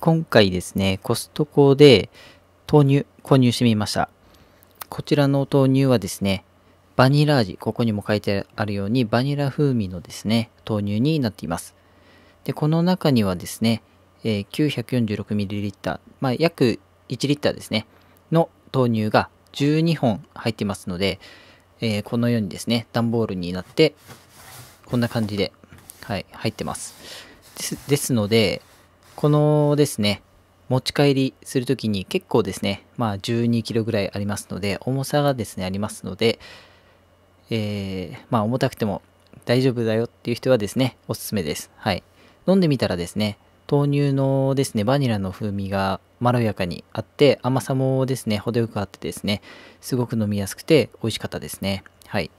今回ですね、コストコで豆乳購入してみました。こちらの豆乳はですね、バニラ味、ここにも書いてあるようにバニラ風味のですね、豆乳になっています。で、この中にはですね、えー、946ml、まあ、約1リッターですね、の豆乳が12本入ってますので、えー、このようにですね、段ボールになって、こんな感じで、はい、入ってます。ですですので、このですね、持ち帰りするときに結構ですね、まあ12キロぐらいありますので、重さがですね、ありますので、えー、まあ重たくても大丈夫だよっていう人はですね、おすすめです。はい。飲んでみたらですね、豆乳のですね、バニラの風味がまろやかにあって、甘さもですね、程よくあってですね、すごく飲みやすくて美味しかったですね。はい。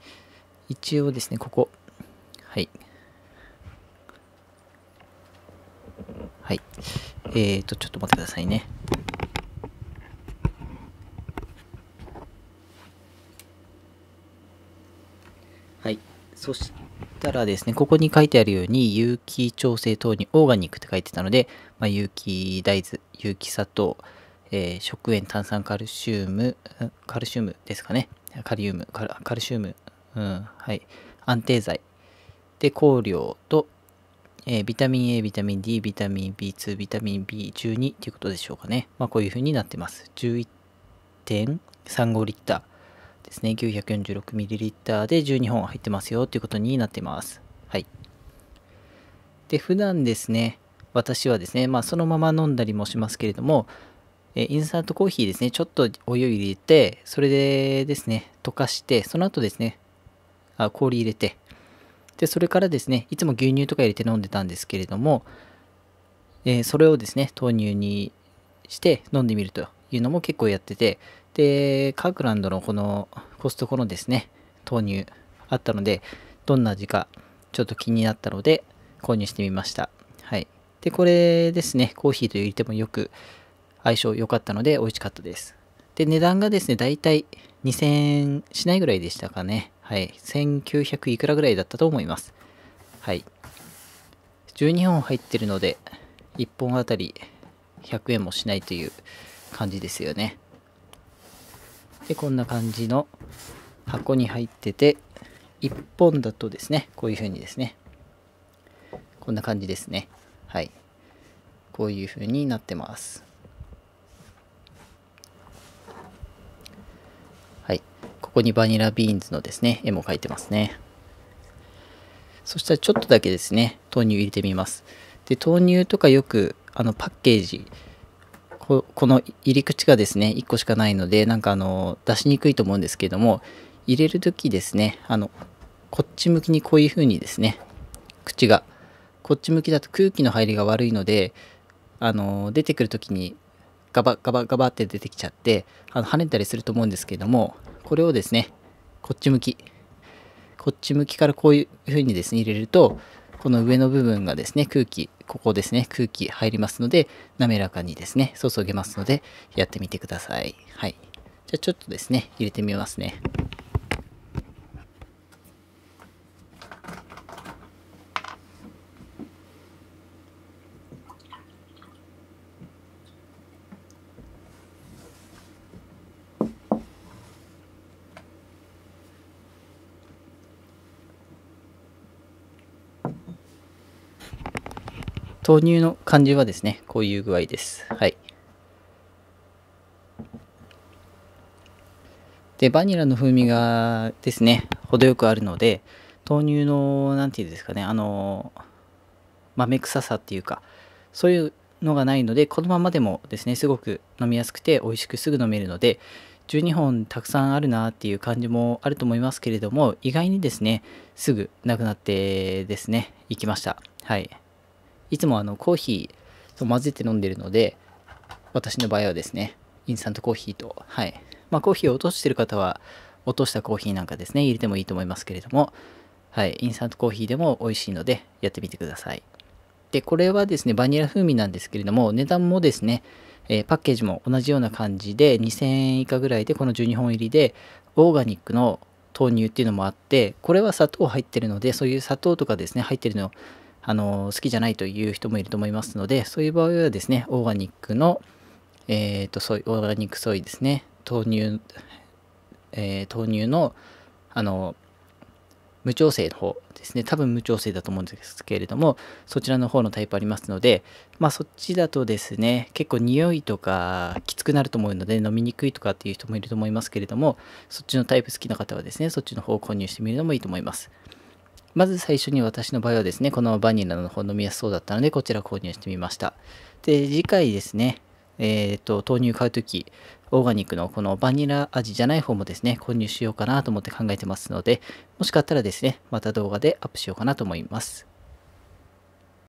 一応ですね、ここ、はい、はい。えっ、ー、と、ちょっと待ってくださいね。はい。そしたらですね、ここに書いてあるように、有機調整等にオーガニックって書いてたので、まあ、有機大豆、有機砂糖、えー、食塩炭酸カルシウム、カルシウムですかね。カリウム、カルシウム、うん、はい。安定剤。で、香料と、えー、ビタミン A、ビタミン D、ビタミン B2、ビタミン B12 ということでしょうかね。まあ、こういうふうになってます。11.35リッターですね。9 4 6ミリリッターで12本入ってますよということになってます。はい。で、普段ですね、私はですね、まあ、そのまま飲んだりもしますけれども、えインサートコーヒーですね、ちょっとお湯入れて、それでですね、溶かして、その後ですね、あ氷入れて、で、それからですね、いつも牛乳とか入れて飲んでたんですけれども、えー、それをですね、豆乳にして飲んでみるというのも結構やってて、で、カークランドのこのコストコのですね、豆乳あったので、どんな味かちょっと気になったので購入してみました。はい。で、これですね、コーヒーと入れてもよく相性良かったので美味しかったです。で、値段がですね、だいたい2000円しないぐらいでしたかね。はい、1900いくらぐらいだったと思います。はい。12本入ってるので、1本あたり100円もしないという感じですよね。で、こんな感じの箱に入ってて、1本だとですね、こういう風にですね、こんな感じですね。はい。こういう風になってます。ここにバニラビーンズのですね、絵も描いてますね。そしたらちょっとだけですね、豆乳入れてみます。で、豆乳とかよく、あの、パッケージ、この入り口がですね、1個しかないので、なんかあの、出しにくいと思うんですけども、入れる時ですね、あの、こっち向きにこういう風にですね、口が、こっち向きだと空気の入りが悪いので、あの、出てくる時にガバガバガバって出てきちゃって、あの跳ねたりすると思うんですけども、これをですね、こっち向き、こっち向きからこういう風にですね、入れると、この上の部分がですね、空気、ここですね、空気入りますので、滑らかにですね、注げますので、やってみてください。はい。じゃあちょっとですね、入れてみますね。豆乳の感じはですね、こういう具合です。はい。で、バニラの風味がですね、程よくあるので、豆乳の、何て言うんですかね、あの、豆臭さっていうか、そういうのがないので、このままでもですね、すごく飲みやすくて、美味しくすぐ飲めるので、12本たくさんあるなっていう感じもあると思いますけれども、意外にですね、すぐなくなってですね、いきました。はい。いつもあのコーヒーと混ぜて飲んでるので、私の場合はですね、インスタントコーヒーと、はい。まあ、コーヒーを落としてる方は、落としたコーヒーなんかですね、入れてもいいと思いますけれども、はい、インスタントコーヒーでも美味しいので、やってみてください。で、これはですね、バニラ風味なんですけれども、値段もですね、えー、パッケージも同じような感じで、2000円以下ぐらいで、この12本入りで、オーガニックの豆乳っていうのもあって、これは砂糖入ってるので、そういう砂糖とかですね、入ってるのあの好きじゃないという人もいると思いますのでそういう場合はですねオーガニックのえっ、ー、とソイオーガニックソイですね豆乳、えー、豆乳のあの無調整の方ですね多分無調整だと思うんですけれどもそちらの方のタイプありますのでまあそっちだとですね結構匂いとかきつくなると思うので飲みにくいとかっていう人もいると思いますけれどもそっちのタイプ好きな方はですねそっちの方を購入してみるのもいいと思いますまず最初に私の場合はですね、このバニラの方飲みやすそうだったので、こちら購入してみました。で、次回ですね、えっ、ー、と、豆乳買うとき、オーガニックのこのバニラ味じゃない方もですね、購入しようかなと思って考えてますので、もしかったらですね、また動画でアップしようかなと思います。